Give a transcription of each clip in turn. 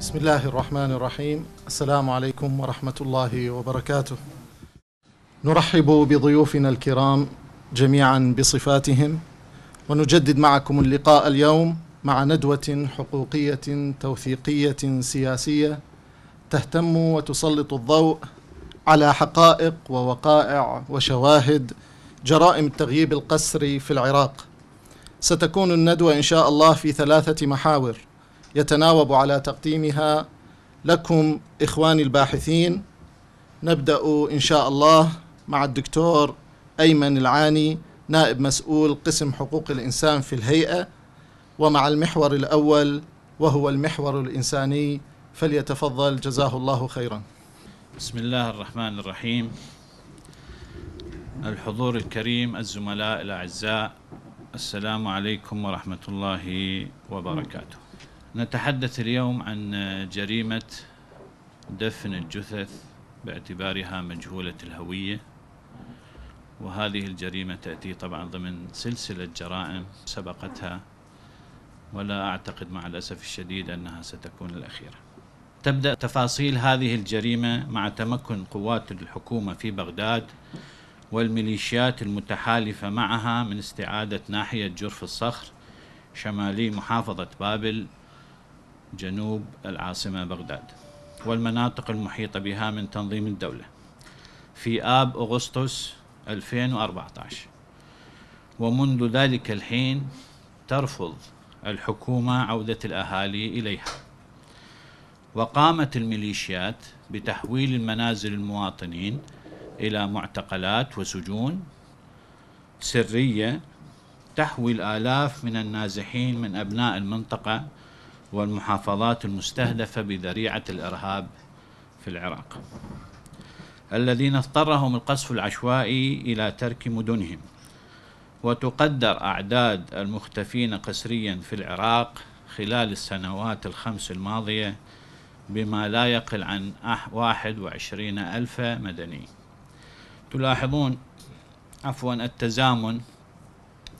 بسم الله الرحمن الرحيم السلام عليكم ورحمة الله وبركاته نرحب بضيوفنا الكرام جميعا بصفاتهم ونجدد معكم اللقاء اليوم مع ندوة حقوقية توثيقية سياسية تهتم وتسلط الضوء على حقائق ووقائع وشواهد جرائم التغييب القسري في العراق ستكون الندوة إن شاء الله في ثلاثة محاور يتناوب على تقديمها لكم إخواني الباحثين نبدأ إن شاء الله مع الدكتور أيمن العاني نائب مسؤول قسم حقوق الإنسان في الهيئة ومع المحور الأول وهو المحور الإنساني فليتفضل جزاه الله خيرا بسم الله الرحمن الرحيم الحضور الكريم الزملاء الأعزاء السلام عليكم ورحمة الله وبركاته نتحدث اليوم عن جريمة دفن الجثث باعتبارها مجهولة الهوية وهذه الجريمة تأتي طبعا ضمن سلسلة جرائم سبقتها ولا أعتقد مع الأسف الشديد أنها ستكون الأخيرة تبدأ تفاصيل هذه الجريمة مع تمكن قوات الحكومة في بغداد والميليشيات المتحالفة معها من استعادة ناحية جرف الصخر شمالي محافظة بابل جنوب العاصمة بغداد والمناطق المحيطة بها من تنظيم الدولة في آب أغسطس 2014 ومنذ ذلك الحين ترفض الحكومة عودة الأهالي إليها وقامت الميليشيات بتحويل المنازل المواطنين إلى معتقلات وسجون سرية تحوي الآلاف من النازحين من أبناء المنطقة والمحافظات المستهدفة بذريعة الإرهاب في العراق الذين اضطرهم القصف العشوائي إلى ترك مدنهم وتقدر أعداد المختفين قسريا في العراق خلال السنوات الخمس الماضية بما لا يقل عن 21 ألف مدني تلاحظون عفوا التزامن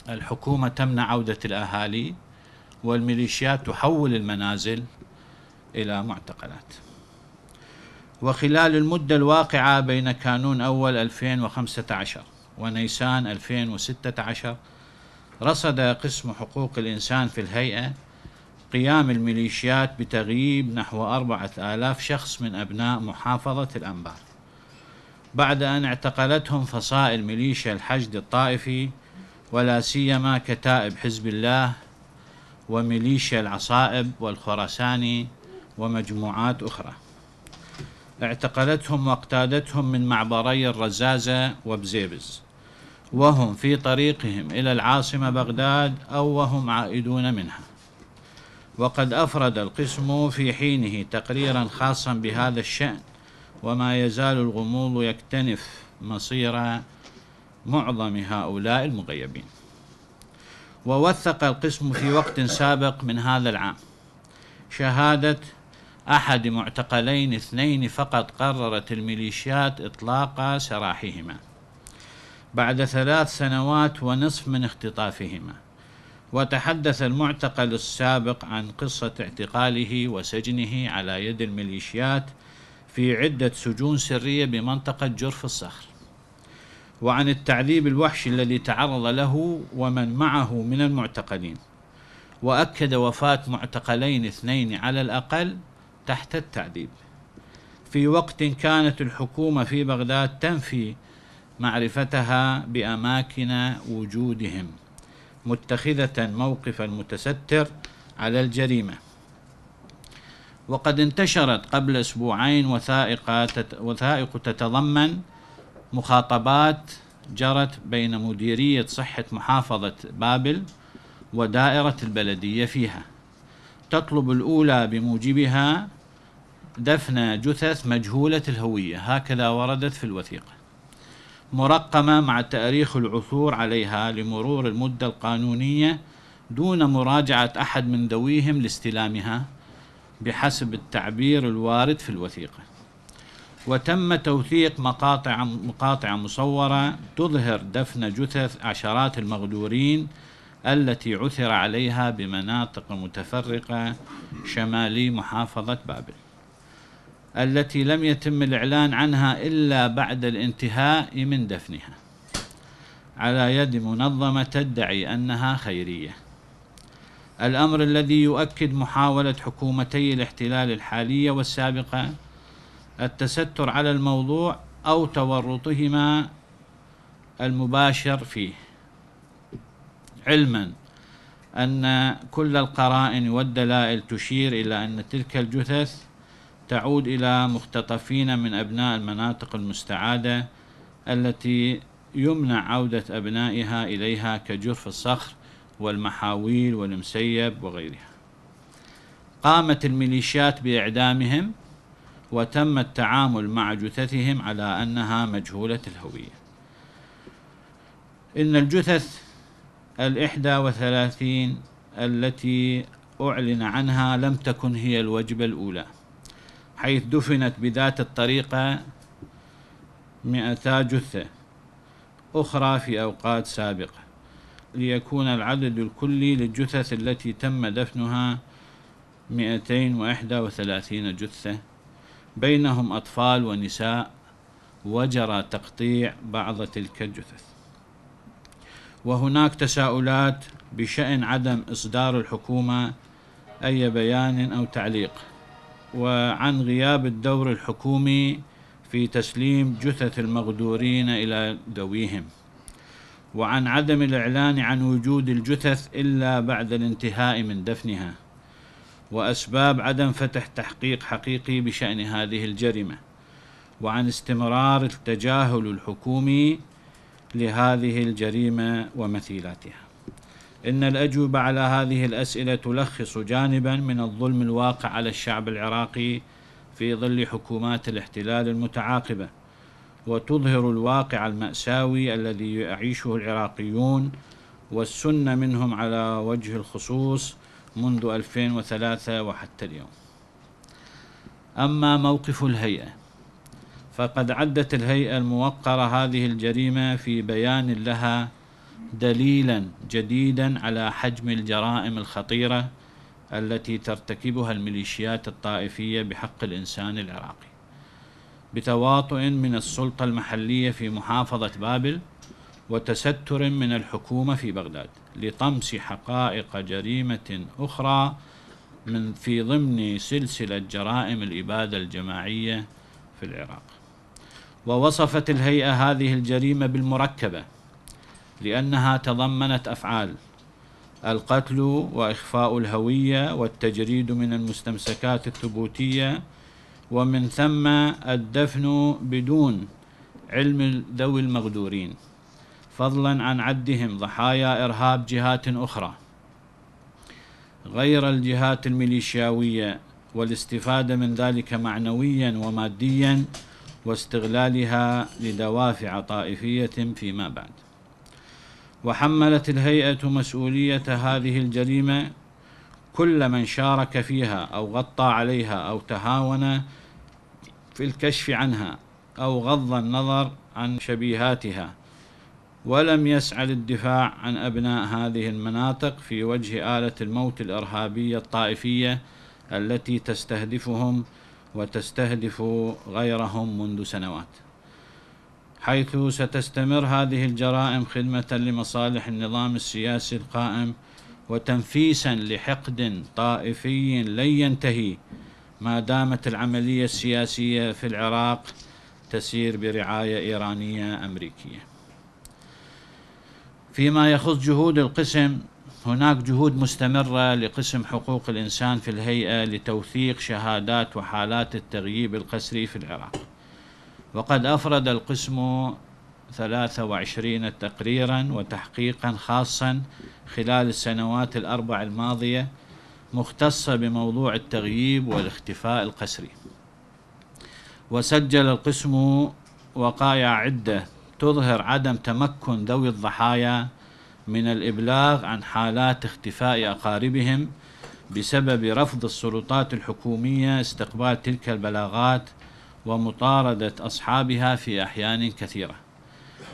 الحكومة تمنع عودة الأهالي والميليشيات تحول المنازل إلى معتقلات وخلال المدة الواقعة بين كانون أول 2015 ونيسان 2016 رصد قسم حقوق الإنسان في الهيئة قيام الميليشيات بتغييب نحو أربعة آلاف شخص من أبناء محافظة الأنبار بعد أن اعتقلتهم فصائل ميليشيا الحشد الطائفي ولا سيما كتائب حزب الله وميليشيا العصائب والخراساني ومجموعات أخرى اعتقلتهم واقتادتهم من معبري الرزازة وبزيبز وهم في طريقهم إلى العاصمة بغداد أو وهم عائدون منها وقد أفرد القسم في حينه تقريرا خاصا بهذا الشأن وما يزال الغموض يكتنف مصير معظم هؤلاء المغيبين ووثق القسم في وقت سابق من هذا العام شهادة أحد معتقلين اثنين فقط قررت الميليشيات إطلاق سراحهما بعد ثلاث سنوات ونصف من اختطافهما وتحدث المعتقل السابق عن قصة اعتقاله وسجنه على يد الميليشيات في عدة سجون سرية بمنطقة جرف الصخر وعن التعذيب الوحشي الذي تعرض له ومن معه من المعتقلين وأكد وفاة معتقلين اثنين على الأقل تحت التعذيب في وقت كانت الحكومة في بغداد تنفي معرفتها بأماكن وجودهم متخذة موقف المتستر على الجريمة وقد انتشرت قبل أسبوعين وثائق تتضمن مخاطبات جرت بين مديرية صحة محافظة بابل ودائرة البلدية فيها تطلب الأولى بموجبها دفن جثث مجهولة الهوية هكذا وردت في الوثيقة مرقمة مع تاريخ العثور عليها لمرور المدة القانونية دون مراجعة أحد من ذويهم لاستلامها بحسب التعبير الوارد في الوثيقة وتم توثيق مقاطع مقاطع مصورة تظهر دفن جثث عشرات المغدورين التي عثر عليها بمناطق متفرقة شمالي محافظة بابل التي لم يتم الإعلان عنها إلا بعد الانتهاء من دفنها على يد منظمة تدعي أنها خيرية الأمر الذي يؤكد محاولة حكومتي الاحتلال الحالية والسابقة التستر على الموضوع أو تورطهما المباشر فيه علما أن كل القرائن والدلائل تشير إلى أن تلك الجثث تعود إلى مختطفين من أبناء المناطق المستعادة التي يمنع عودة أبنائها إليها كجرف الصخر والمحاويل والمسيب وغيرها قامت الميليشيات بإعدامهم وتم التعامل مع جثثهم على أنها مجهولة الهوية إن الجثث الإحدى وثلاثين التي أعلن عنها لم تكن هي الوجبة الأولى حيث دفنت بذات الطريقة مئتا جثة أخرى في أوقات سابقة ليكون العدد الكلي للجثث التي تم دفنها 231 جثة بينهم أطفال ونساء وجرى تقطيع بعض تلك الجثث وهناك تساؤلات بشأن عدم إصدار الحكومة أي بيان أو تعليق وعن غياب الدور الحكومي في تسليم جثث المغدورين إلى ذويهم وعن عدم الإعلان عن وجود الجثث إلا بعد الانتهاء من دفنها وأسباب عدم فتح تحقيق حقيقي بشأن هذه الجريمة وعن استمرار التجاهل الحكومي لهذه الجريمة ومثيلاتها إن الأجوبة على هذه الأسئلة تلخص جانبا من الظلم الواقع على الشعب العراقي في ظل حكومات الاحتلال المتعاقبة وتظهر الواقع المأساوي الذي يعيشه العراقيون والسنة منهم على وجه الخصوص منذ 2003 وحتى اليوم أما موقف الهيئة فقد عدت الهيئة الموقرة هذه الجريمة في بيان لها دليلا جديدا على حجم الجرائم الخطيرة التي ترتكبها الميليشيات الطائفية بحق الإنسان العراقي بتواطؤ من السلطة المحلية في محافظة بابل وتستر من الحكومة في بغداد لطمس حقائق جريمة أخرى من في ضمن سلسلة جرائم الإبادة الجماعية في العراق ووصفت الهيئة هذه الجريمة بالمركبة لأنها تضمنت أفعال القتل وإخفاء الهوية والتجريد من المستمسكات الثبوتية ومن ثم الدفن بدون علم ذوي المغدورين فضلا عن عدهم ضحايا إرهاب جهات أخرى غير الجهات الميليشياوية والاستفادة من ذلك معنويا وماديا واستغلالها لدوافع طائفية فيما بعد وحملت الهيئة مسؤولية هذه الجريمة كل من شارك فيها أو غطى عليها أو تهاون في الكشف عنها أو غض النظر عن شبيهاتها ولم يسعى للدفاع عن أبناء هذه المناطق في وجه آلة الموت الإرهابية الطائفية التي تستهدفهم وتستهدف غيرهم منذ سنوات حيث ستستمر هذه الجرائم خدمة لمصالح النظام السياسي القائم وتنفيسا لحقد طائفي لن ينتهي ما دامت العملية السياسية في العراق تسير برعاية إيرانية أمريكية فيما يخص جهود القسم هناك جهود مستمرة لقسم حقوق الإنسان في الهيئة لتوثيق شهادات وحالات التغييب القسري في العراق وقد أفرد القسم 23 تقريرا وتحقيقا خاصا خلال السنوات الأربع الماضية مختصة بموضوع التغييب والاختفاء القسري وسجل القسم وقايع عدة تظهر عدم تمكن ذوي الضحايا من الإبلاغ عن حالات اختفاء أقاربهم بسبب رفض السلطات الحكومية استقبال تلك البلاغات ومطاردة أصحابها في أحيان كثيرة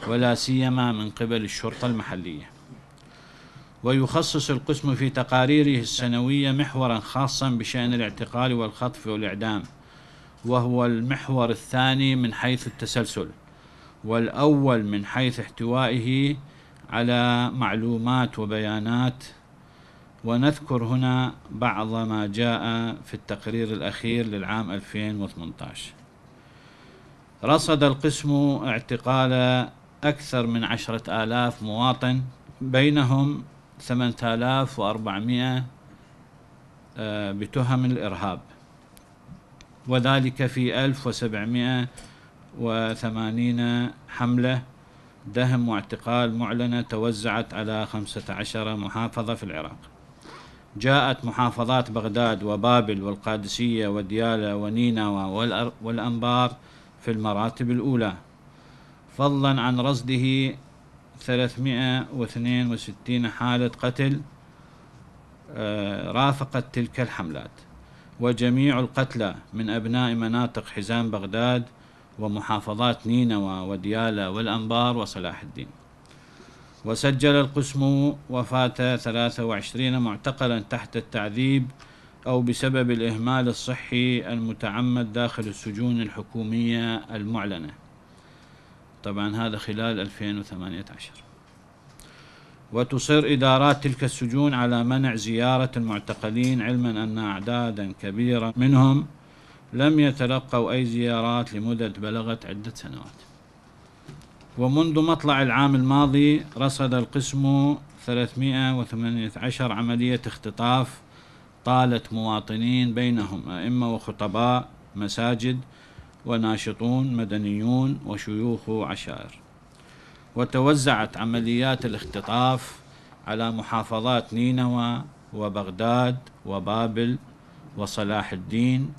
ولا سيما من قبل الشرطة المحلية ويخصص القسم في تقاريره السنوية محورا خاصا بشأن الاعتقال والخطف والإعدام وهو المحور الثاني من حيث التسلسل والأول من حيث احتوائه على معلومات وبيانات ونذكر هنا بعض ما جاء في التقرير الأخير للعام 2018 رصد القسم اعتقال أكثر من عشرة آلاف مواطن بينهم 8400 آه، بتهم الإرهاب وذلك في 1700 وثمانين حملة دهم واعتقال معلنة توزعت على خمسة عشر محافظة في العراق جاءت محافظات بغداد وبابل والقادسية وديالة ونينوى والأنبار في المراتب الأولى فضلا عن رصده 362 حالة قتل آه، رافقت تلك الحملات وجميع القتلى من أبناء مناطق حزام بغداد ومحافظات نينوى وديالى والأنبار وصلاح الدين وسجل القسم وفاة 23 معتقلا تحت التعذيب أو بسبب الإهمال الصحي المتعمد داخل السجون الحكومية المعلنة طبعا هذا خلال 2018 وتصر إدارات تلك السجون على منع زيارة المعتقلين علما أن أعدادا كبيرة منهم لم يتلقوا أي زيارات لمدة بلغت عدة سنوات ومنذ مطلع العام الماضي رصد القسم 318 عملية اختطاف طالت مواطنين بينهم أئمة وخطباء مساجد وناشطون مدنيون وشيوخ عشائر وتوزعت عمليات الاختطاف على محافظات نينوى وبغداد وبابل وصلاح الدين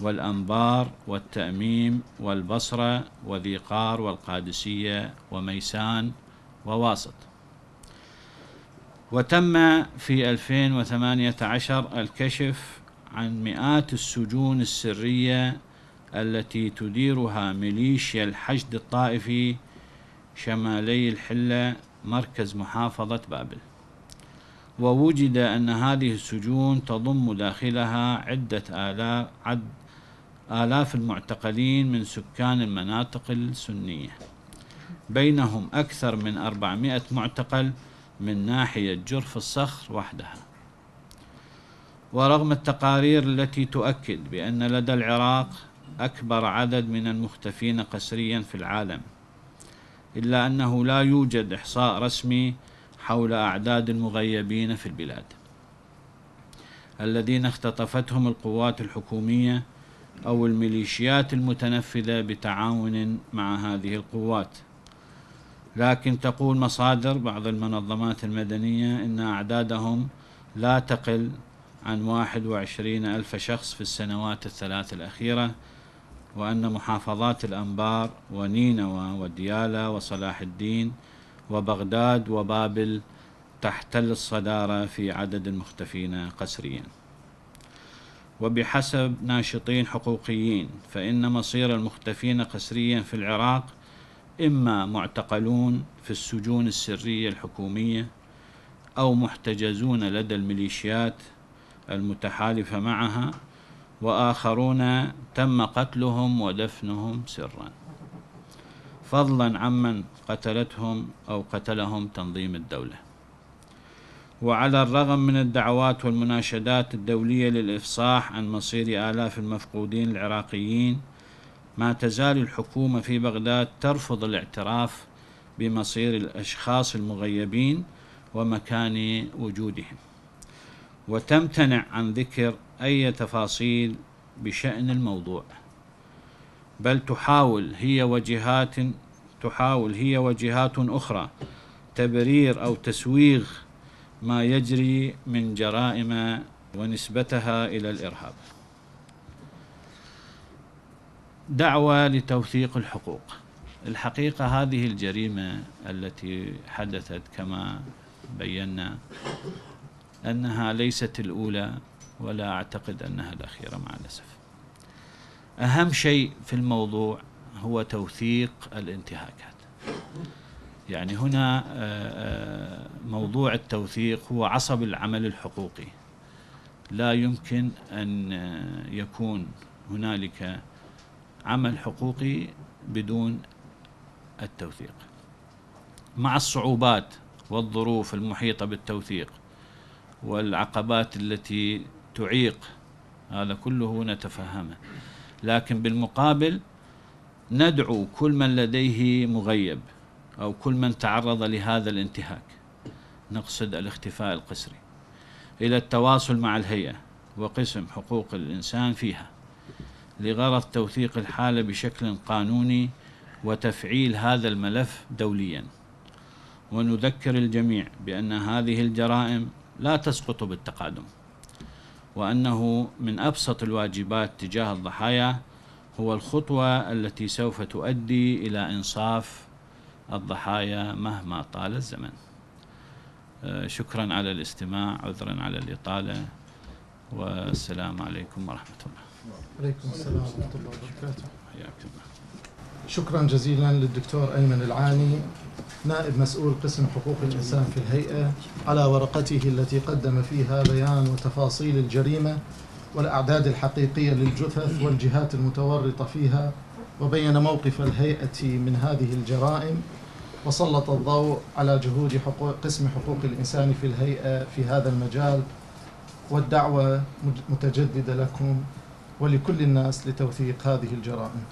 والأنبار والتأميم والبصرة وذي قار والقادسية وميسان وواسط وتم في 2018 الكشف عن مئات السجون السرية التي تديرها ميليشيا الحشد الطائفي شمالي الحلة مركز محافظة بابل ووجد أن هذه السجون تضم داخلها عدة آلاف, عد آلاف المعتقلين من سكان المناطق السنية بينهم أكثر من 400 معتقل من ناحية جرف الصخر وحدها ورغم التقارير التي تؤكد بأن لدى العراق أكبر عدد من المختفين قسريا في العالم إلا أنه لا يوجد إحصاء رسمي حول أعداد المغيبين في البلاد الذين اختطفتهم القوات الحكومية أو الميليشيات المتنفذة بتعاون مع هذه القوات لكن تقول مصادر بعض المنظمات المدنية أن أعدادهم لا تقل عن 21 ألف شخص في السنوات الثلاث الأخيرة وأن محافظات الأنبار ونينوى وديالى وصلاح الدين وبغداد وبابل تحتل الصدارة في عدد المختفين قسرياً وبحسب ناشطين حقوقيين فإن مصير المختفين قسريا في العراق إما معتقلون في السجون السرية الحكومية أو محتجزون لدى الميليشيات المتحالفة معها وآخرون تم قتلهم ودفنهم سرا فضلا عمن قتلتهم أو قتلهم تنظيم الدولة وعلى الرغم من الدعوات والمناشدات الدولية للإفصاح عن مصير آلاف المفقودين العراقيين ما تزال الحكومة في بغداد ترفض الاعتراف بمصير الأشخاص المغيبين ومكان وجودهم وتمتنع عن ذكر أي تفاصيل بشأن الموضوع بل تحاول هي وجهات تحاول هي وجهات أخرى تبرير أو تسويغ ما يجري من جرائم ونسبتها إلى الإرهاب دعوة لتوثيق الحقوق الحقيقة هذه الجريمة التي حدثت كما بينا أنها ليست الأولى ولا أعتقد أنها الأخيرة مع الأسف أهم شيء في الموضوع هو توثيق الانتهاكات يعني هنا آه، آه، موضوع التوثيق هو عصب العمل الحقوقي لا يمكن أن آه، يكون هنالك عمل حقوقي بدون التوثيق مع الصعوبات والظروف المحيطة بالتوثيق والعقبات التي تعيق هذا كله نتفهمه لكن بالمقابل ندعو كل من لديه مغيب أو كل من تعرض لهذا الانتهاك نقصد الاختفاء القسري إلى التواصل مع الهيئة وقسم حقوق الإنسان فيها لغرض توثيق الحالة بشكل قانوني وتفعيل هذا الملف دوليا ونذكر الجميع بأن هذه الجرائم لا تسقط بالتقادم وأنه من أبسط الواجبات تجاه الضحايا هو الخطوة التي سوف تؤدي إلى إنصاف الضحايا مهما طال الزمن آه، شكرا على الاستماع عذرا على الإطالة والسلام عليكم ورحمة الله وعليكم السلام ورحمة الله وبركاته شكرا جزيلا للدكتور أيمن العاني نائب مسؤول قسم حقوق الإنسان في الهيئة على ورقته التي قدم فيها بيان وتفاصيل الجريمة والأعداد الحقيقية للجثث والجهات المتورطة فيها وبين موقف الهيئة من هذه الجرائم وسلط الضوء على جهود حقوق قسم حقوق الإنسان في الهيئة في هذا المجال والدعوة متجددة لكم ولكل الناس لتوثيق هذه الجرائم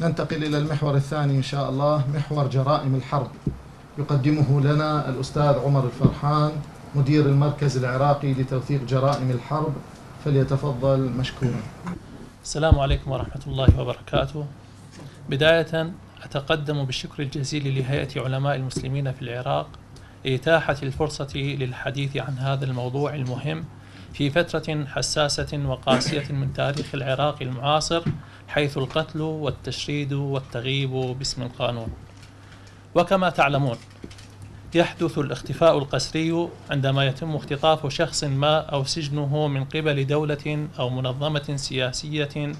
ننتقل إلى المحور الثاني إن شاء الله محور جرائم الحرب يقدمه لنا الأستاذ عمر الفرحان مدير المركز العراقي لتوثيق جرائم الحرب فليتفضل مشكورا السلام عليكم ورحمة الله وبركاته بداية أتقدم بالشكر الجزيل لهيئة علماء المسلمين في العراق لإتاحة الفرصة للحديث عن هذا الموضوع المهم في فترة حساسة وقاسية من تاريخ العراق المعاصر حيث القتل والتشريد والتغيب باسم القانون وكما تعلمون يحدث الاختفاء القسري عندما يتم اختطاف شخص ما أو سجنه من قبل دولة أو منظمة سياسية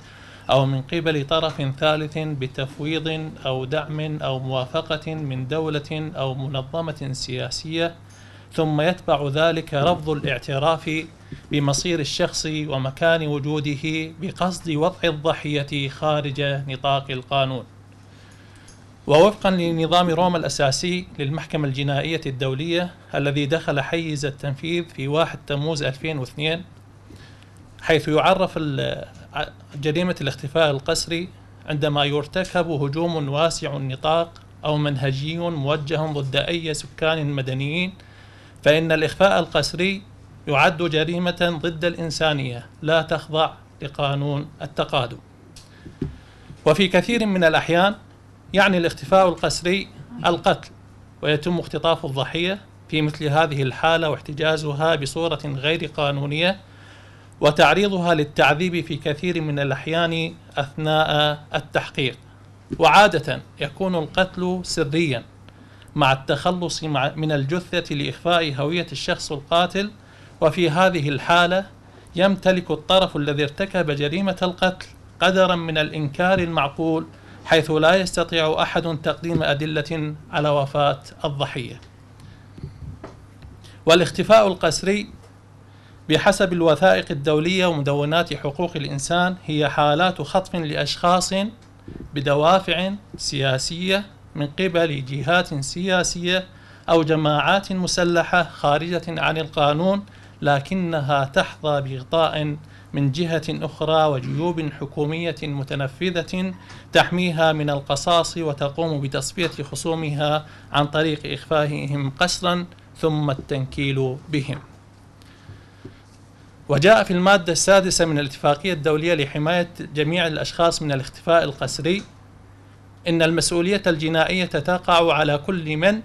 أو من قبل طرف ثالث بتفويض أو دعم أو موافقة من دولة أو منظمة سياسية ثم يتبع ذلك رفض الاعتراف بمصير الشخص ومكان وجوده بقصد وضع الضحية خارج نطاق القانون ووفقا لنظام روما الأساسي للمحكمة الجنائية الدولية الذي دخل حيز التنفيذ في 1 تموز 2002 حيث يعرف جريمة الاختفاء القسري عندما يرتكب هجوم واسع النطاق أو منهجي موجه ضد أي سكان مدنيين فإن الإخفاء القسري يعد جريمة ضد الإنسانية لا تخضع لقانون التقادم وفي كثير من الأحيان يعني الاختفاء القسري القتل ويتم اختطاف الضحية في مثل هذه الحالة واحتجازها بصورة غير قانونية وتعريضها للتعذيب في كثير من الأحيان أثناء التحقيق وعادة يكون القتل سريا مع التخلص من الجثة لإخفاء هوية الشخص القاتل وفي هذه الحالة يمتلك الطرف الذي ارتكب جريمة القتل قدرا من الإنكار المعقول حيث لا يستطيع احد تقديم ادله على وفاه الضحيه والاختفاء القسري بحسب الوثائق الدوليه ومدونات حقوق الانسان هي حالات خطف لاشخاص بدوافع سياسيه من قبل جهات سياسيه او جماعات مسلحه خارجه عن القانون لكنها تحظى بغطاء من جهة أخرى وجيوب حكومية متنفذة تحميها من القصاص وتقوم بتصفية خصومها عن طريق إخفائهم قسرا ثم التنكيل بهم وجاء في المادة السادسة من الاتفاقية الدولية لحماية جميع الأشخاص من الاختفاء القسري إن المسؤولية الجنائية تقع على كل من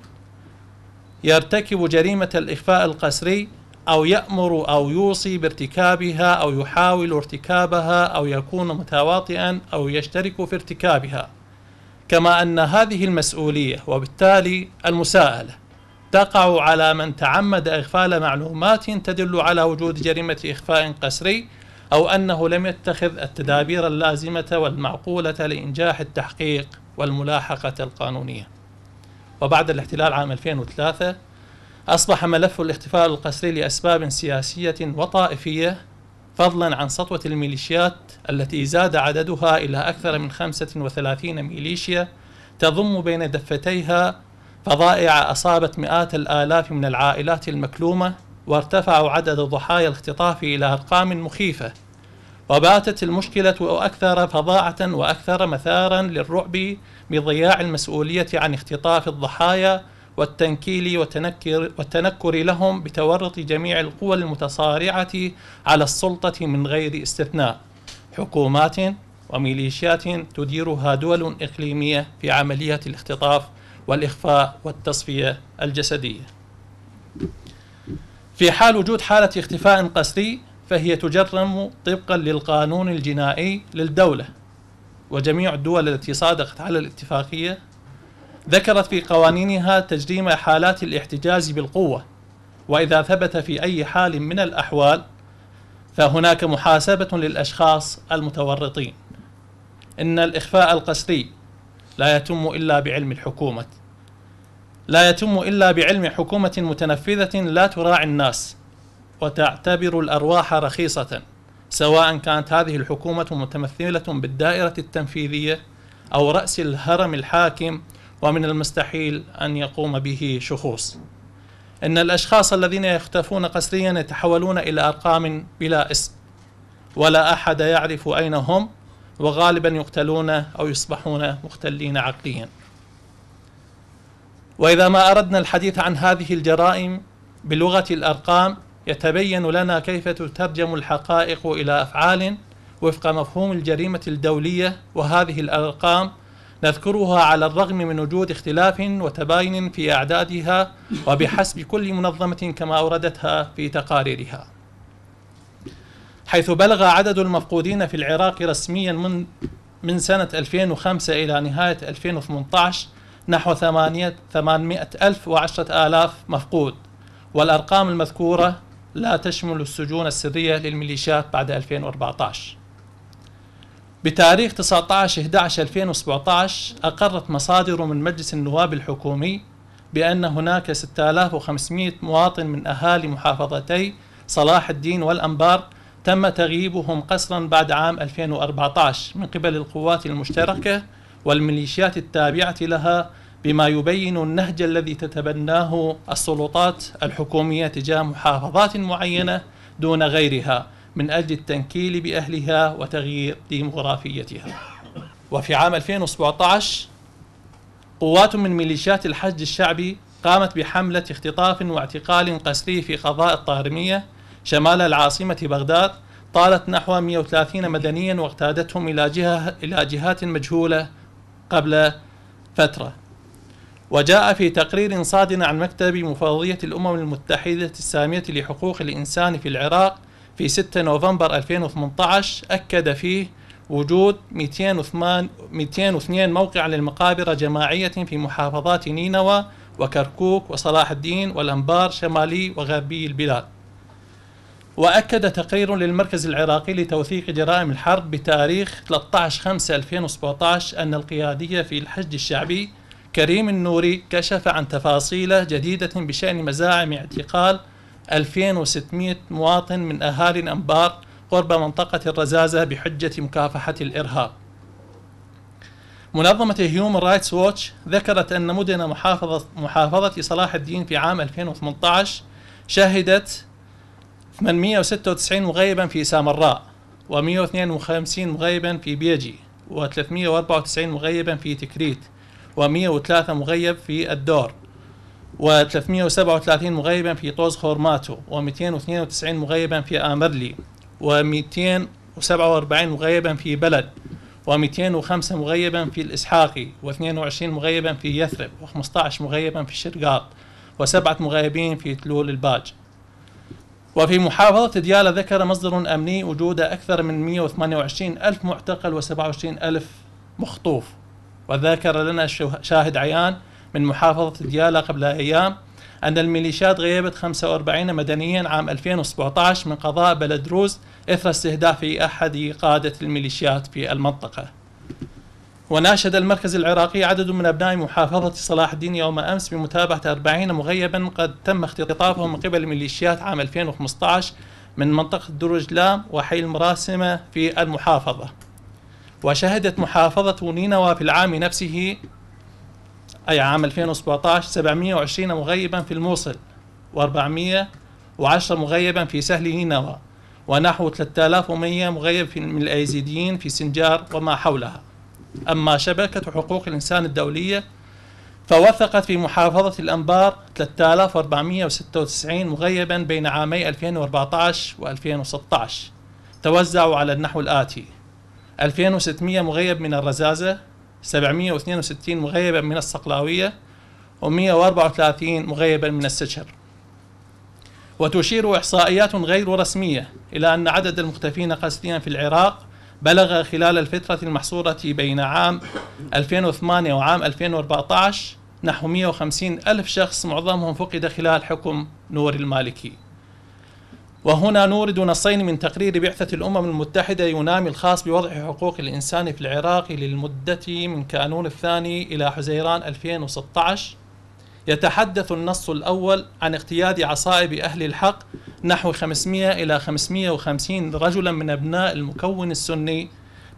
يرتكب جريمة الإخفاء القسري أو يأمر أو يوصي بارتكابها أو يحاول ارتكابها أو يكون متواطئا أو يشترك في ارتكابها كما أن هذه المسؤولية وبالتالي المساءلة تقع على من تعمد إغفال معلومات تدل على وجود جريمة إخفاء قسري أو أنه لم يتخذ التدابير اللازمة والمعقولة لإنجاح التحقيق والملاحقة القانونية وبعد الاحتلال عام 2003 أصبح ملف الاختفاء القسري لأسباب سياسية وطائفية فضلا عن سطوة الميليشيات التي زاد عددها إلى أكثر من 35 ميليشيا تضم بين دفتيها فظائع أصابت مئات الآلاف من العائلات المكلومة وارتفع عدد ضحايا الاختطاف إلى أرقام مخيفة وباتت المشكلة أكثر فظاعة وأكثر مثارا للرعب بضياع المسؤولية عن اختطاف الضحايا والتنكيل وتنكر والتنكر لهم بتورط جميع القوى المتصارعة على السلطة من غير استثناء حكومات وميليشيات تديرها دول إقليمية في عملية الاختطاف والإخفاء والتصفية الجسدية في حال وجود حالة اختفاء قسري فهي تجرم طبقا للقانون الجنائي للدولة وجميع الدول التي صادقت على الاتفاقية ذكرت في قوانينها تجريم حالات الاحتجاز بالقوة وإذا ثبت في أي حال من الأحوال فهناك محاسبة للأشخاص المتورطين إن الإخفاء القسري لا يتم إلا بعلم الحكومة لا يتم إلا بعلم حكومة متنفذة لا تراعي الناس وتعتبر الأرواح رخيصة سواء كانت هذه الحكومة متمثلة بالدائرة التنفيذية أو رأس الهرم الحاكم ومن المستحيل أن يقوم به شخوص إن الأشخاص الذين يختفون قسريا يتحولون إلى أرقام بلا اسم ولا أحد يعرف أين هم وغالبا يقتلون أو يصبحون مختلين عقليا وإذا ما أردنا الحديث عن هذه الجرائم بلغة الأرقام يتبين لنا كيف تترجم الحقائق إلى أفعال وفق مفهوم الجريمة الدولية وهذه الأرقام نذكرها على الرغم من وجود اختلاف وتباين في أعدادها وبحسب كل منظمة كما أوردتها في تقاريرها حيث بلغ عدد المفقودين في العراق رسميا من من سنة 2005 إلى نهاية 2018 نحو 800 ألف وعشرة آلاف مفقود والأرقام المذكورة لا تشمل السجون السرية للميليشيات بعد 2014 بتاريخ 19 11 2017 أقرت مصادر من مجلس النواب الحكومي بأن هناك 6500 مواطن من أهالي محافظتي صلاح الدين والأنبار تم تغييبهم قسرا بعد عام 2014 من قبل القوات المشتركة والميليشيات التابعة لها بما يبين النهج الذي تتبناه السلطات الحكومية تجاه محافظات معينة دون غيرها من أجل التنكيل بأهلها وتغيير ديمغرافيتها وفي عام 2017 قوات من ميليشيات الحج الشعبي قامت بحملة اختطاف واعتقال قسري في قضاء الطارمية شمال العاصمة بغداد طالت نحو 130 مدنيا واقتادتهم إلى, جهة إلى جهات مجهولة قبل فترة وجاء في تقرير صادر عن مكتب مفوضية الأمم المتحدة السامية لحقوق الإنسان في العراق في 6 نوفمبر 2018 أكد فيه وجود 202 موقع للمقابر جماعية في محافظات نينوى وكركوك وصلاح الدين والأنبار شمالي وغربي البلاد وأكد تقرير للمركز العراقي لتوثيق جرائم الحرب بتاريخ 13/5/2017 أن القيادية في الحشد الشعبي كريم النوري كشف عن تفاصيل جديدة بشأن مزاعم اعتقال 2600 مواطن من أهالي الأنبار قرب منطقة الرزازة بحجة مكافحة الإرهاب منظمة هيومن رايتس ووتش ذكرت أن مدن محافظة, محافظة صلاح الدين في عام 2018 شهدت 896 مغيبا في سامراء و152 مغيبا في بيجي و394 مغيبا في تكريت و103 مغيب في الدور و337 مغيبا في طوز خورماتو و292 مغيبا في آمرلي و247 مغيبا في بلد و205 مغيبا في الإسحاقي و22 مغيبا في يثرب و15 مغيبا في الشرقاط وسبعة مغيبين في تلول الباج وفي محافظة ديالى ذكر مصدر أمني وجود أكثر من 128 ألف معتقل و27 ألف مخطوف وذكر لنا شاهد عيان من محافظة ديالى قبل أيام أن الميليشيات غيبت 45 مدنيا عام 2017 من قضاء بلد روز إثر استهداف أحد قادة الميليشيات في المنطقة وناشد المركز العراقي عدد من أبناء محافظة صلاح الدين يوم أمس بمتابعة 40 مغيبا قد تم اختطافهم من قبل الميليشيات عام 2015 من منطقة دروج لام وحي المراسمة في المحافظة وشهدت محافظة نينوى في العام نفسه أي عام 2017 720 مغيبا في الموصل و410 مغيبا في سهل نينوى ونحو 3100 مغيب من الأيزيديين في سنجار وما حولها أما شبكة حقوق الإنسان الدولية فوثقت في محافظة الأنبار 3496 مغيبا بين عامي 2014 و 2016 توزعوا على النحو الآتي 2600 مغيب من الرزازة 762 مغيبا من الصقلاوية و134 مغيبا من السجهر وتشير إحصائيات غير رسمية إلى أن عدد المختفين قسريا في العراق بلغ خلال الفترة المحصورة بين عام 2008 وعام 2014 نحو 150 ألف شخص معظمهم فقد خلال حكم نور المالكي وهنا نورد نصين من تقرير بعثة الأمم المتحدة يونامي الخاص بوضع حقوق الإنسان في العراق للمدة من كانون الثاني إلى حزيران 2016 يتحدث النص الأول عن اقتياد عصائب أهل الحق نحو 500 إلى 550 رجلا من أبناء المكون السني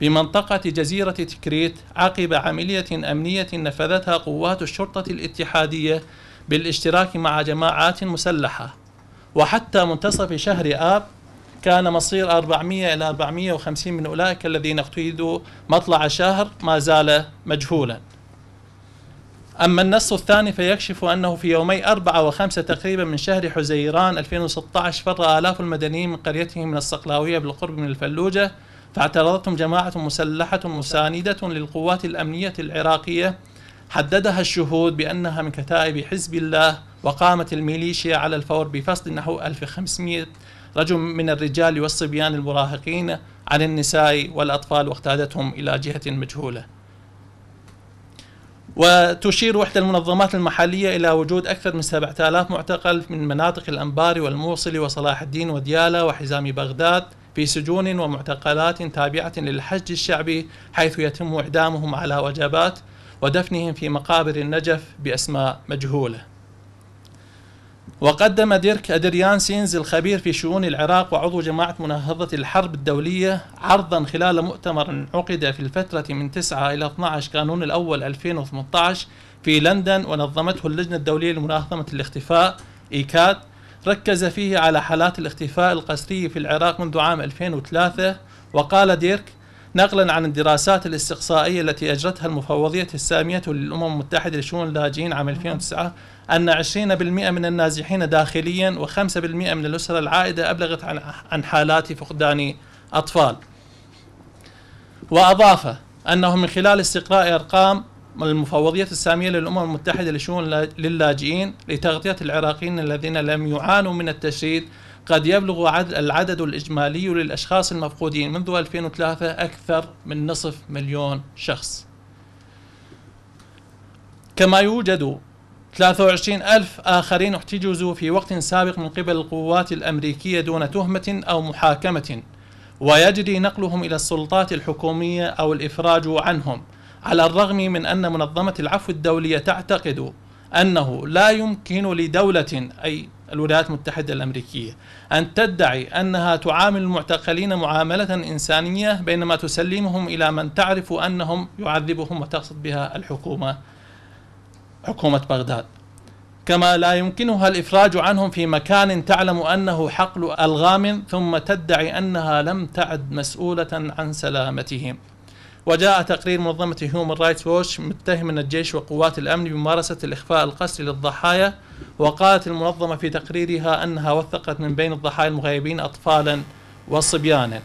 بمنطقة جزيرة تكريت عقب عملية أمنية نفذتها قوات الشرطة الاتحادية بالاشتراك مع جماعات مسلحة وحتى منتصف شهر آب كان مصير 400 إلى 450 من أولئك الذين اقتيدوا مطلع الشهر ما زال مجهولا أما النص الثاني فيكشف أنه في يومي أربعة وخمسة تقريبا من شهر حزيران 2016 فر آلاف المدنيين من قريتهم من الصقلاوية بالقرب من الفلوجة فاعترضتهم جماعة مسلحة مساندة للقوات الأمنية العراقية حددها الشهود بأنها من كتائب حزب الله وقامت الميليشيا على الفور بفصل نحو 1500 رجل من الرجال والصبيان المراهقين عن النساء والأطفال واقتادتهم إلى جهة مجهولة وتشير وحدة المنظمات المحلية إلى وجود أكثر من 7000 معتقل من مناطق الأنبار والموصل وصلاح الدين وديالا وحزام بغداد في سجون ومعتقلات تابعة للحج الشعبي حيث يتم إعدامهم على وجبات ودفنهم في مقابر النجف بأسماء مجهولة وقدم ديرك أدريان سينز الخبير في شؤون العراق وعضو جماعة مناهضة الحرب الدولية عرضا خلال مؤتمر عقد في الفترة من 9 إلى 12 كانون الأول 2018 في لندن ونظمته اللجنة الدولية لمناهضة الاختفاء إيكاد ركز فيه على حالات الاختفاء القسري في العراق منذ عام 2003 وقال ديرك نقلا عن الدراسات الاستقصائية التي أجرتها المفوضية السامية للأمم المتحدة لشؤون اللاجئين عام 2009 أن 20% من النازحين داخليا و5% من الأسر العائدة أبلغت عن عن حالات فقدان أطفال وأضاف أنه من خلال استقراء أرقام المفوضية السامية للأمم المتحدة لشؤون للاجئين لتغطية العراقيين الذين لم يعانوا من التشريد قد يبلغ العدد الإجمالي للأشخاص المفقودين منذ 2003 أكثر من نصف مليون شخص كما يوجد 23 ألف آخرين احتجزوا في وقت سابق من قبل القوات الأمريكية دون تهمة أو محاكمة ويجري نقلهم إلى السلطات الحكومية أو الإفراج عنهم على الرغم من أن منظمة العفو الدولية تعتقد أنه لا يمكن لدولة أي الولايات المتحدة الأمريكية أن تدعي أنها تعامل المعتقلين معاملة إنسانية بينما تسلمهم إلى من تعرف أنهم يعذبهم وتقصد بها الحكومة حكومة بغداد كما لا يمكنها الإفراج عنهم في مكان تعلم أنه حقل ألغام ثم تدعي أنها لم تعد مسؤولة عن سلامتهم وجاء تقرير منظمة هيومن رايتس ووش متهم من الجيش وقوات الأمن بممارسة الإخفاء القسري للضحايا وقالت المنظمة في تقريرها أنها وثقت من بين الضحايا المغيبين أطفالا وصبيانا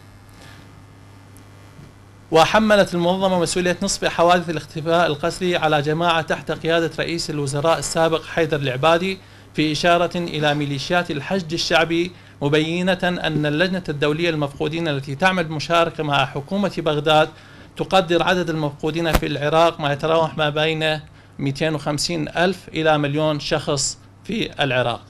وحملت المنظمة مسؤولية نصف حوادث الاختفاء القسري على جماعة تحت قيادة رئيس الوزراء السابق حيدر العبادي في إشارة إلى ميليشيات الحشد الشعبي مبينة أن اللجنة الدولية للمفقودين التي تعمل بمشاركة مع حكومة بغداد تقدر عدد المفقودين في العراق ما يتراوح ما بين 250 ألف إلى مليون شخص في العراق